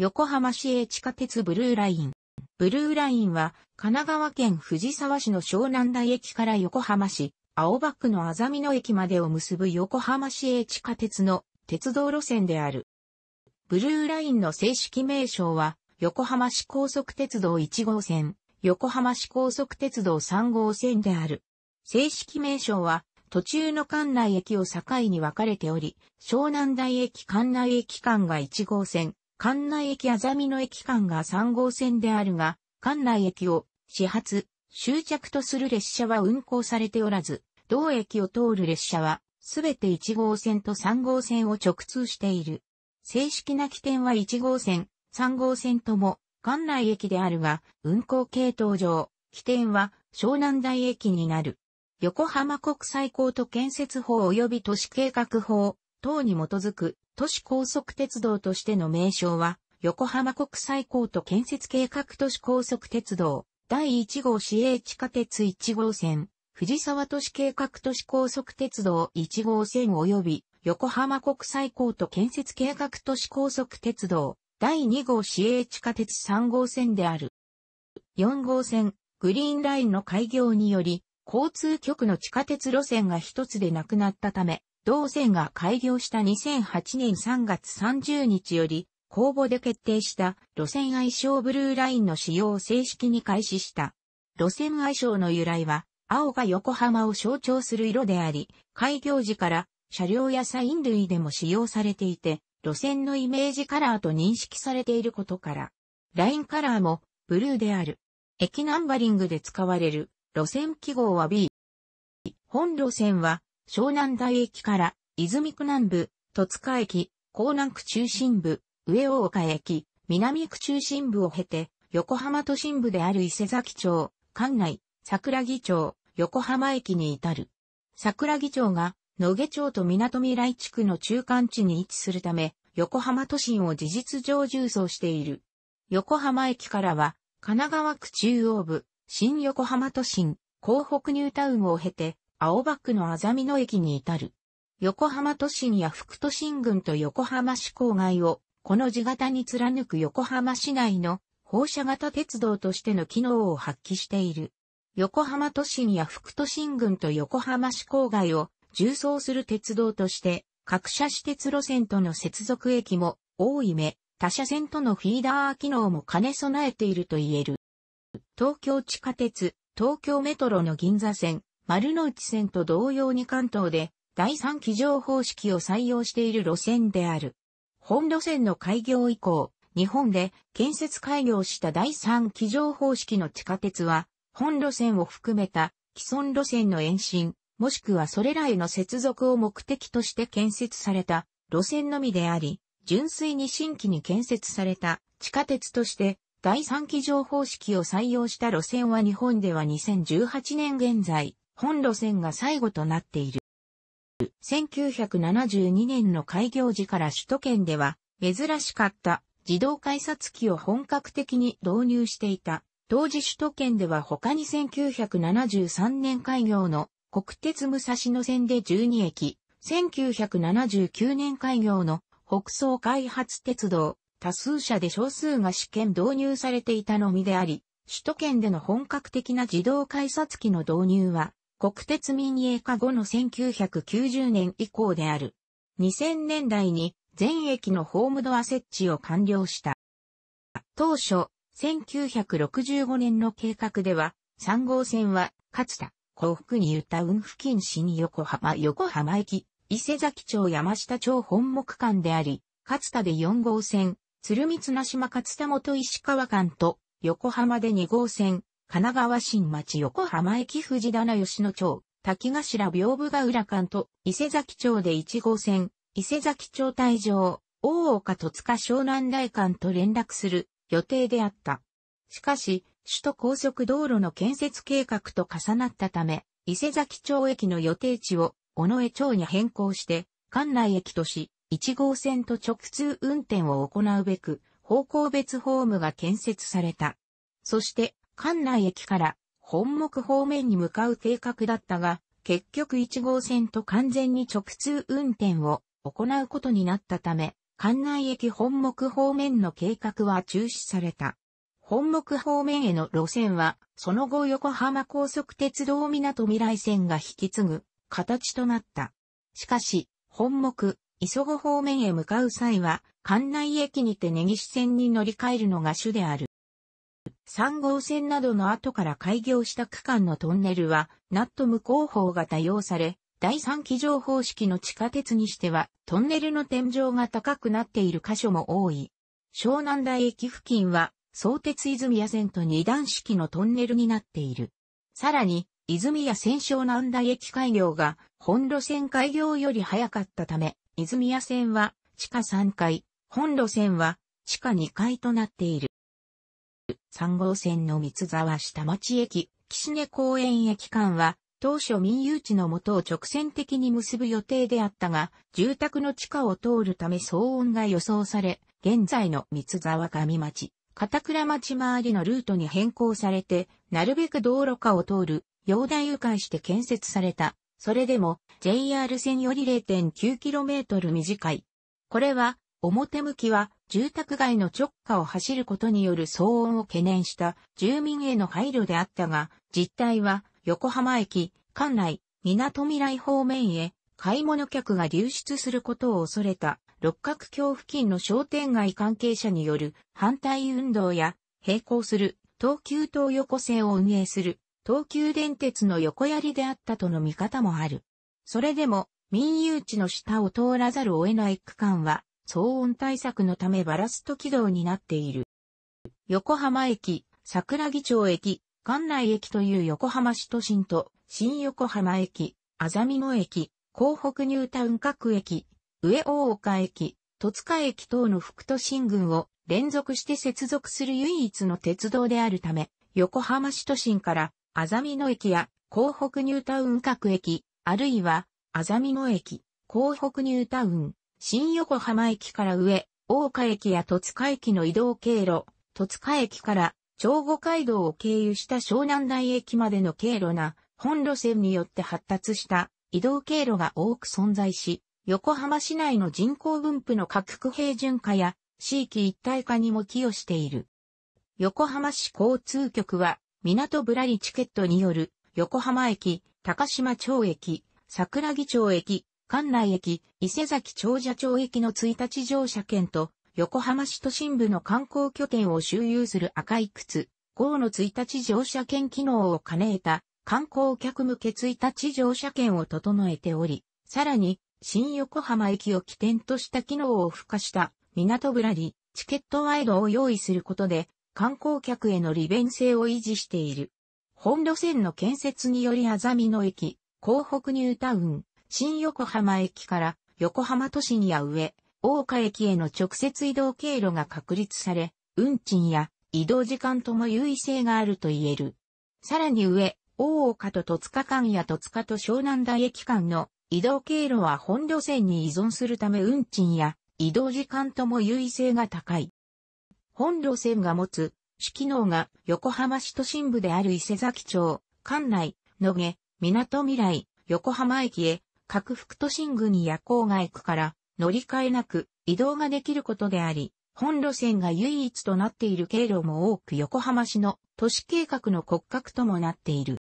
横浜市営地下鉄ブルーライン。ブルーラインは、神奈川県藤沢市の湘南台駅から横浜市、青葉区のあざみ野駅までを結ぶ横浜市営地下鉄の鉄道路線である。ブルーラインの正式名称は、横浜市高速鉄道1号線、横浜市高速鉄道3号線である。正式名称は、途中の関内駅を境に分かれており、湘南台駅関内駅間が1号線、関内駅あざみの駅間が3号線であるが、関内駅を始発、終着とする列車は運行されておらず、同駅を通る列車は、すべて1号線と3号線を直通している。正式な起点は1号線、3号線とも、関内駅であるが、運行系統上、起点は湘南台駅になる。横浜国際高都建設法及び都市計画法等に基づく都市高速鉄道としての名称は、横浜国際港と建設計画都市高速鉄道、第1号市営地下鉄1号線、藤沢都市計画都市高速鉄道1号線及び、横浜国際港と建設計画都市高速鉄道、第2号市営地下鉄3号線である。4号線、グリーンラインの開業により、交通局の地下鉄路線が一つでなくなったため、同線が開業した2008年3月30日より、公募で決定した路線愛称ブルーラインの使用を正式に開始した。路線愛称の由来は、青が横浜を象徴する色であり、開業時から車両やサイン類でも使用されていて、路線のイメージカラーと認識されていることから、ラインカラーもブルーである。駅ナンバリングで使われる路線記号は B。本路線は湘南台駅から泉区南部、戸塚駅、港南区中心部、上大岡駅、南区中心部を経て、横浜都心部である伊勢崎町、関内、桜木町、横浜駅に至る。桜木町が野毛町と港未来地区の中間地に位置するため、横浜都心を事実上重走している。横浜駅からは、神奈川区中央部、新横浜都心、港北ニュータウンを経て、青葉区のあざみ野駅に至る。横浜都心や福都心群と横浜市郊外を、この地型に貫く横浜市内の放射型鉄道としての機能を発揮している。横浜都心や福都心群と横浜市郊外を重装する鉄道として、各車私鉄路線との接続駅も多い目、他車線とのフィーダー機能も兼ね備えていると言える。東京地下鉄、東京メトロの銀座線、丸の内線と同様に関東で第三機乗方式を採用している路線である。本路線の開業以降、日本で建設開業した第三機乗方式の地下鉄は、本路線を含めた既存路線の延伸、もしくはそれらへの接続を目的として建設された路線のみであり、純粋に新規に建設された地下鉄として第三機乗方式を採用した路線は日本では2018年現在、本路線が最後となっている。1972年の開業時から首都圏では珍しかった自動改札機を本格的に導入していた。当時首都圏では他に1973年開業の国鉄武蔵野線で12駅、1979年開業の北総開発鉄道、多数社で少数が試験導入されていたのみであり、首都圏での本格的な自動改札機の導入は、国鉄民営化後の1990年以降である。2000年代に全駅のホームドア設置を完了した。当初、1965年の計画では、3号線は、勝田、幸福にタウン付近市に横浜、横浜駅、伊勢崎町山下町本木間であり、勝田で4号線、鶴見綱島勝田元石川間と、横浜で2号線、神奈川新町横浜駅藤棚吉野町、滝頭屏風ヶ浦間と、伊勢崎町で1号線、伊勢崎町退場、大岡戸塚湘南大館と連絡する予定であった。しかし、首都高速道路の建設計画と重なったため、伊勢崎町駅の予定地を尾上町に変更して、関内駅とし、1号線と直通運転を行うべく、方向別ホームが建設された。そして、関内駅から本木方面に向かう計画だったが、結局1号線と完全に直通運転を行うことになったため、関内駅本木方面の計画は中止された。本木方面への路線は、その後横浜高速鉄道港未来線が引き継ぐ形となった。しかし、本木、磯子方面へ向かう際は、関内駅にて根岸線に乗り換えるのが主である。3号線などの後から開業した区間のトンネルは、ナット無効法が多用され、第3機場方式の地下鉄にしては、トンネルの天井が高くなっている箇所も多い。湘南台駅付近は、相鉄泉谷線と2段式のトンネルになっている。さらに、泉谷線湘南台駅開業が、本路線開業より早かったため、泉谷線は地下3階、本路線は地下2階となっている。3号線の三沢下町駅、岸根公園駅間は、当初民有地のもとを直線的に結ぶ予定であったが、住宅の地下を通るため騒音が予想され、現在の三沢上町、片倉町周りのルートに変更されて、なるべく道路下を通る、容体迂回して建設された。それでも、JR 線より 0.9km 短い。これは、表向きは住宅街の直下を走ることによる騒音を懸念した住民への配慮であったが、実態は横浜駅、館内、港未来方面へ買い物客が流出することを恐れた六角橋付近の商店街関係者による反対運動や並行する東急東横線を運営する東急電鉄の横槍であったとの見方もある。それでも民有地の下を通らざるを得ない区間は騒音対策のためバラスト軌道になっている。横浜駅、桜木町駅、関内駅という横浜市都心と、新横浜駅、あざみ野駅、港北ニュータウン各駅、上大岡駅、戸塚駅等の副都心群を連続して接続する唯一の鉄道であるため、横浜市都心から、あざみ野駅や、港北ニュータウン各駅、あるいは、あざみ野駅、港北ニュータウン、新横浜駅から上、大岡駅や戸塚駅の移動経路、戸塚駅から長後街道を経由した湘南台駅までの経路な、本路線によって発達した移動経路が多く存在し、横浜市内の人口分布の各区平準化や地域一体化にも寄与している。横浜市交通局は、港ぶらりチケットによる横浜駅、高島町駅、桜木町駅、関内駅、伊勢崎長者町駅の1日乗車券と、横浜市都心部の観光拠点を周遊する赤い靴、号の1日乗車券機能を兼ねた観光客向け1日乗車券を整えており、さらに、新横浜駅を起点とした機能を付加した港ぶらり、チケットワイドを用意することで、観光客への利便性を維持している。本路線の建設によりあざみ野駅、港北ニュータウン、新横浜駅から横浜都心や上、大岡駅への直接移動経路が確立され、運賃や移動時間とも優位性があると言える。さらに上、大岡と戸塚間や戸塚と湘南台駅間の移動経路は本路線に依存するため運賃や移動時間とも優位性が高い。本路線が持つ市機能が横浜市都心部である伊勢崎町、関内、野毛、港未来、横浜駅へ各副都心に夜行が行くから乗り換えなく移動ができることであり、本路線が唯一となっている経路も多く横浜市の都市計画の骨格ともなっている。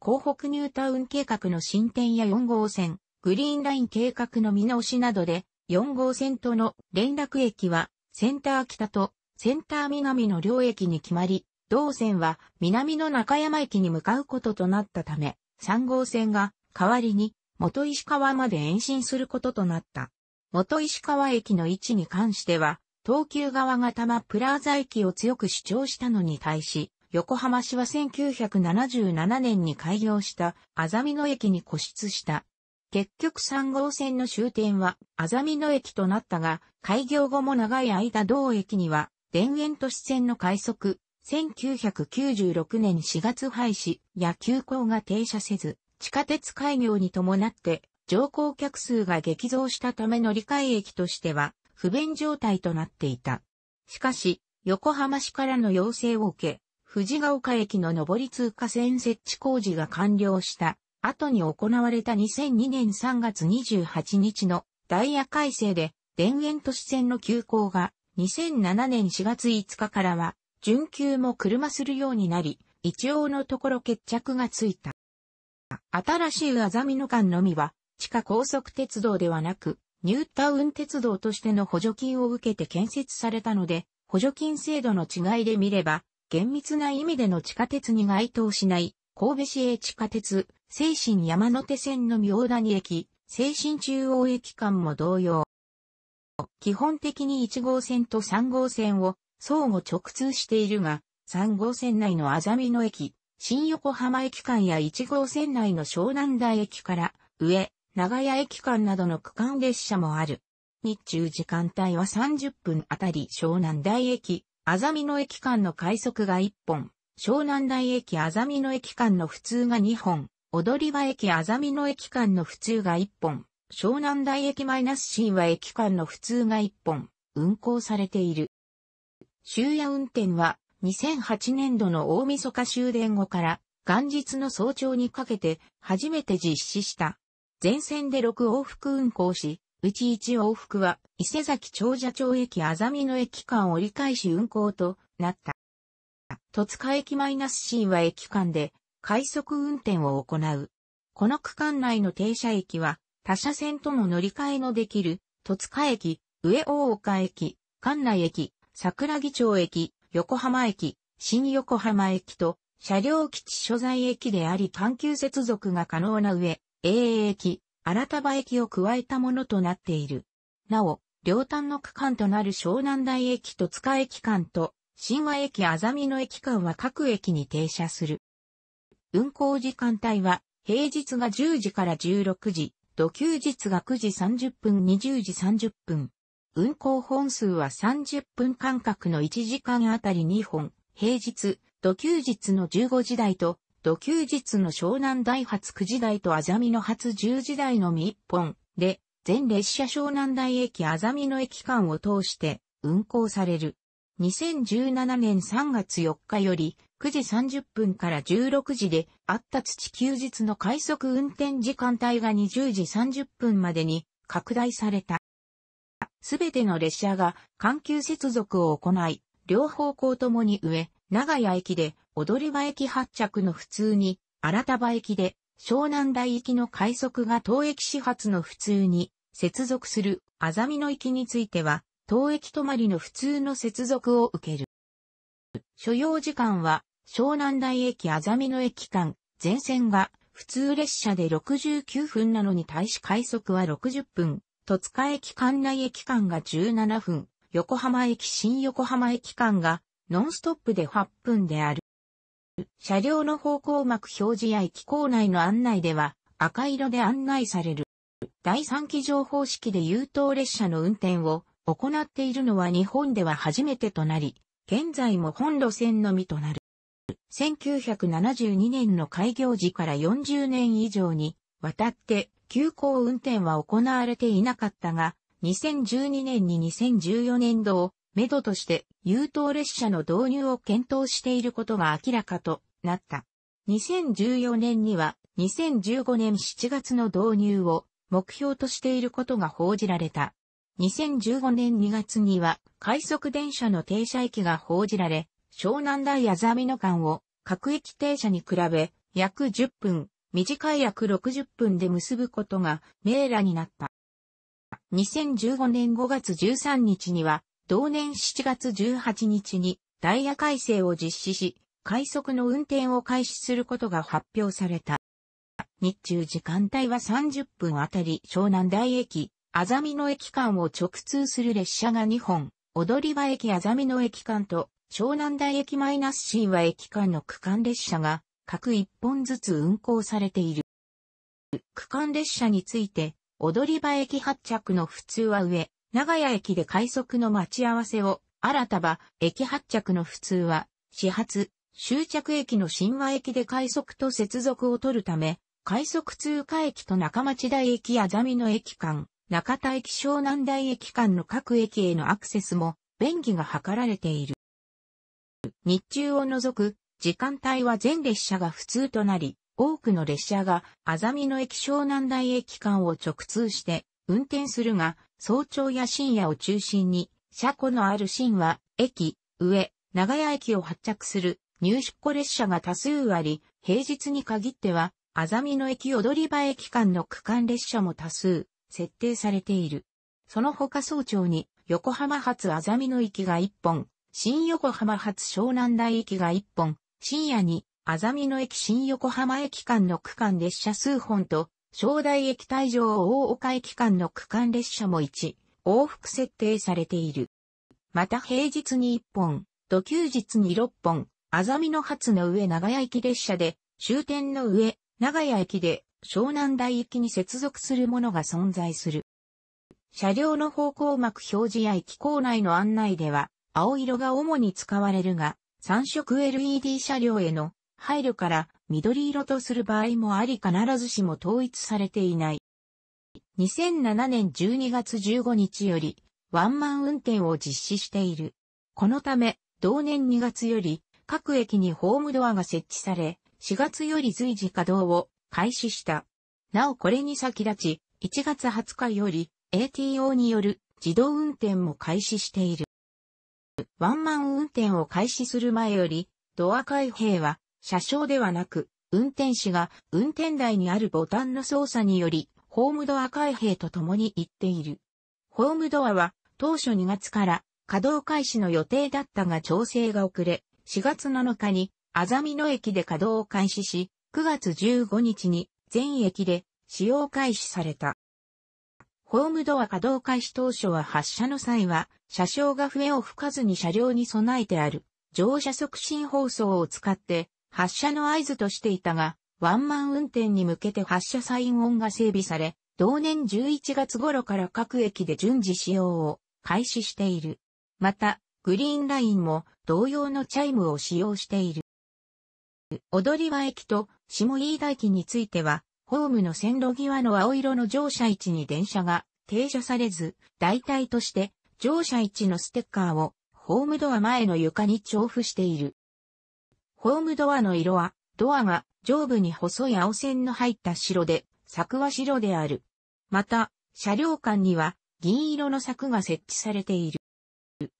港北ニュータウン計画の進展や4号線、グリーンライン計画の見直しなどで、4号線との連絡駅は、センター北とセンター南の両駅に決まり、同線は南の中山駅に向かうこととなったため、3号線が代わりに元石川まで延伸することとなった。元石川駅の位置に関しては、東急側が多摩プラザ駅を強く主張したのに対し、横浜市は1977年に開業した、あざみ野駅に固執した。結局3号線の終点は、あざみ野駅となったが、開業後も長い間同駅には、田園都市線の快速、1996年4月廃止や球校が停車せず、地下鉄開業に伴って、乗降客数が激増したため乗り換え駅としては、不便状態となっていた。しかし、横浜市からの要請を受け、藤ヶ丘駅の上り通過線設置工事が完了した後に行われた2002年3月28日のダイヤ改正で田園都市線の急行が2007年4月5日からは準急も車するようになり、一応のところ決着がついた。新しいあざみ野間のみは、地下高速鉄道ではなく、ニュータウン鉄道としての補助金を受けて建設されたので、補助金制度の違いで見れば、厳密な意味での地下鉄に該当しない、神戸市営地下鉄、西神山手線の明谷駅、西神中央駅間も同様。基本的に1号線と3号線を相互直通しているが、3号線内のあざみ野駅、新横浜駅間や1号線内の湘南台駅から上、長屋駅間などの区間列車もある。日中時間帯は30分あたり湘南台駅、あざみの駅間の快速が1本、湘南台駅あざみの駅間の普通が2本、踊り場駅あざみの駅間の普通が1本、湘南台駅マイナス神話駅間の普通が1本、運行されている。終夜運転は2008年度の大晦日終電後から元日の早朝にかけて初めて実施した。全線で6往復運行し、うち1往復は伊勢崎長者町駅あざみの駅間折り返し運行となった。戸塚駅マイナス C は駅間で快速運転を行う。この区間内の停車駅は他車線との乗り換えのできる、戸塚駅、上大岡駅、関内駅、桜木町駅、横浜駅、新横浜駅と、車両基地所在駅であり環球接続が可能な上、AA 駅、新場駅を加えたものとなっている。なお、両端の区間となる湘南台駅と塚駅間と、新和駅あざみの駅間は各駅に停車する。運行時間帯は、平日が10時から16時、土休日が9時30分20時30分、運行本数は30分間隔の1時間あたり2本、平日、土休日の15時台と、土休日の湘南大発9時台とあざみの発10時台のみ1本で、全列車湘南台駅あざみの駅間を通して運行される。2017年3月4日より9時30分から16時であった土休日の快速運転時間帯が20時30分までに拡大された。すべての列車が緩急接続を行い、両方向ともに上、長屋駅で踊り場駅発着の普通に、新田場駅で湘南台行きの快速が当駅始発の普通に、接続するあざみの駅については、当駅止まりの普通の接続を受ける。所要時間は湘南台駅あざみの駅間、全線が普通列車で69分なのに対し快速は60分、戸塚駅管内駅間が17分、横浜駅新横浜駅間がノンストップで8分である。車両の方向幕表示や駅構内の案内では赤色で案内される。第三期情報式で優等列車の運転を行っているのは日本では初めてとなり、現在も本路線のみとなる。1972年の開業時から40年以上にわたって急行運転は行われていなかったが、2012年に2014年度を、めどとして、優等列車の導入を検討していることが明らかとなった。2014年には、2015年7月の導入を目標としていることが報じられた。2015年2月には、快速電車の停車駅が報じられ、湘南台あざみの間を各駅停車に比べ、約10分、短い約60分で結ぶことが命らになった。2015年5月13日には、同年7月18日にダイヤ改正を実施し、快速の運転を開始することが発表された。日中時間帯は30分あたり湘南台駅、あざみ野駅間を直通する列車が2本、踊り場駅あざみ野駅間と湘南台駅マイナス神話駅間の区間列車が各1本ずつ運行されている。区間列車について、踊り場駅発着の普通は上、長屋駅で快速の待ち合わせを、新たば、駅発着の普通は、始発、終着駅の新和駅で快速と接続を取るため、快速通過駅と中町台駅やザミの駅間、中田駅湘南台駅間の各駅へのアクセスも便宜が図られている。日中を除く時間帯は全列車が普通となり、多くの列車が、あざみの駅湘南台駅間を直通して、運転するが、早朝や深夜を中心に、車庫のある新は、駅、上、長屋駅を発着する入出庫列車が多数あり、平日に限っては、あざみの駅踊り場駅間の区間列車も多数、設定されている。その他早朝に、横浜発あざみの駅が1本、新横浜発湘南台駅が1本、深夜に、あざみ野駅新横浜駅間の区間列車数本と、正代駅退場大岡駅間の区間列車も1、往復設定されている。また平日に1本、土休日に6本、あざみ野発の上長屋駅列車で、終点の上、長屋駅で、湘南台駅に接続するものが存在する。車両の方向幕表示や駅構内の案内では、青色が主に使われるが、3色 LED 車両への配慮から緑色とする場合もあり必ずしも統一されていない。2007年12月15日よりワンマン運転を実施している。このため同年2月より各駅にホームドアが設置され、4月より随時稼働を開始した。なおこれに先立ち、1月20日より ATO による自動運転も開始している。ワンマン運転を開始する前より、ドア開閉は、車掌ではなく、運転士が運転台にあるボタンの操作により、ホームドア開閉とともに行っている。ホームドアは、当初2月から稼働開始の予定だったが調整が遅れ、4月7日に、あざみ野駅で稼働を開始し、9月15日に全駅で使用開始された。ホームドア稼働開始当初は発車の際は、車掌が笛を吹かずに車両に備えてある、乗車促進放送を使って、発車の合図としていたが、ワンマン運転に向けて発車サイン音が整備され、同年11月頃から各駅で順次使用を開始している。また、グリーンラインも同様のチャイムを使用している。踊り場駅と下飯田駅については、ホームの線路際の青色の乗車位置に電車が停車されず、代替として乗車位置のステッカーをホームドア前の床に調布している。ホームドアの色は、ドアが上部に細い青線の入った白で、柵は白である。また、車両間には銀色の柵が設置されている。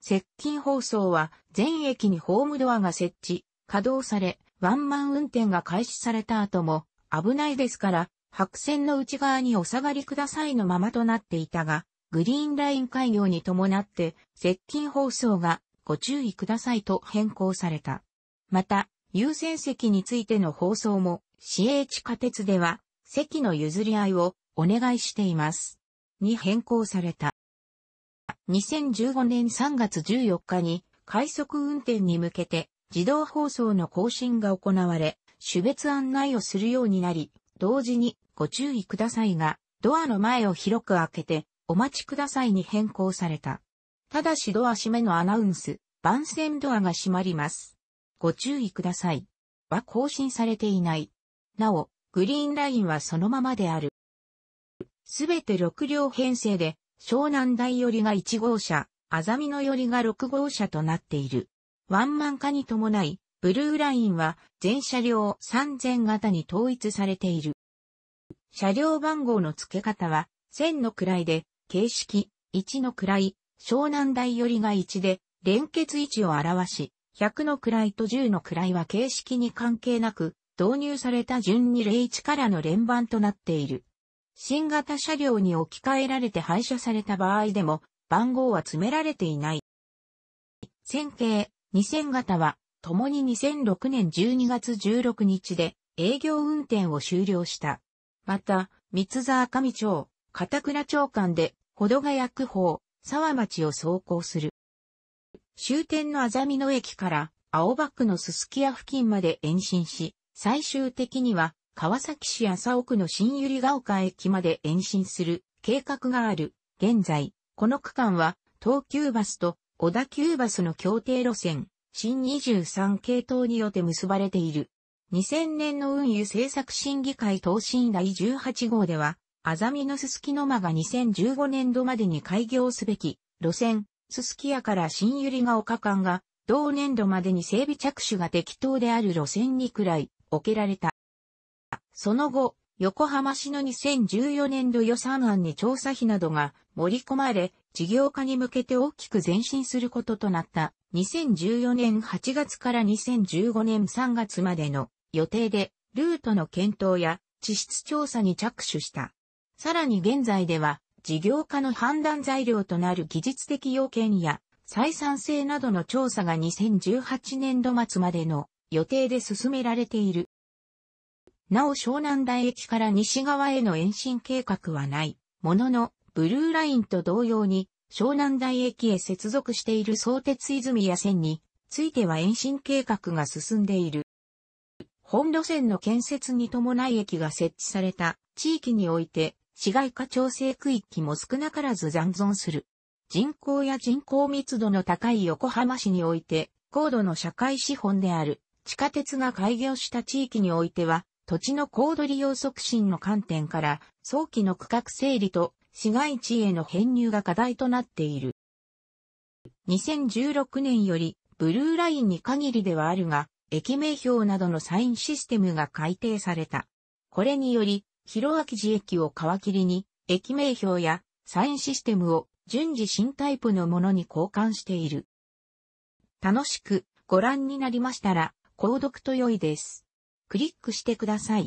接近放送は全駅にホームドアが設置、稼働され、ワンマン運転が開始された後も危ないですから、白線の内側にお下がりくださいのままとなっていたが、グリーンライン開業に伴って、接近放送がご注意くださいと変更された。また、優先席についての放送も、市営地下鉄では、席の譲り合いをお願いしています。に変更された。2015年3月14日に、快速運転に向けて、自動放送の更新が行われ、種別案内をするようになり、同時にご注意くださいが、ドアの前を広く開けて、お待ちくださいに変更された。ただしドア閉めのアナウンス、番線ドアが閉まります。ご注意ください。は更新されていない。なお、グリーンラインはそのままである。すべて6両編成で、湘南台寄りが1号車、あざみの寄りが6号車となっている。ワンマン化に伴い、ブルーラインは全車両3000型に統一されている。車両番号の付け方は1000の位で形式1の位、湘南台寄りが1で連結位置を表し、100の位と10の位は形式に関係なく導入された順に01からの連番となっている。新型車両に置き換えられて廃車された場合でも番号は詰められていない。1000系、2000型は共に2006年12月16日で営業運転を終了した。また、三沢上町、片倉町間で、保土ヶ谷区方、沢町を走行する。終点のあざみ野駅から青葉区のすすき屋付近まで延伸し、最終的には川崎市麻生区の新百合ヶ丘駅まで延伸する計画がある。現在、この区間は東急バスと小田急バスの協定路線、新23系統によって結ばれている。2000年の運輸政策審議会答申第18号では、アザミのすすきの間が2015年度までに開業すべき路線、すすき屋から新百合が丘間が、同年度までに整備着手が適当である路線にくらい、置けられた。その後、横浜市の2014年度予算案に調査費などが盛り込まれ、事業化に向けて大きく前進することとなった。2014年8月から2015年3月までの予定でルートの検討や地質調査に着手した。さらに現在では事業家の判断材料となる技術的要件や採算性などの調査が2018年度末までの予定で進められている。なお湘南台駅から西側への延伸計画はない。ものの、ブルーラインと同様に湘南台駅へ接続している相鉄泉谷線については延伸計画が進んでいる。本路線の建設に伴い駅が設置された地域において市街化調整区域も少なからず残存する。人口や人口密度の高い横浜市において高度の社会資本である地下鉄が開業した地域においては土地の高度利用促進の観点から早期の区画整理と市街地への編入が課題となっている。2016年より、ブルーラインに限りではあるが、駅名標などのサインシステムが改定された。これにより、広明寺駅を皮切りに、駅名標やサインシステムを順次新タイプのものに交換している。楽しくご覧になりましたら、購読と良いです。クリックしてください。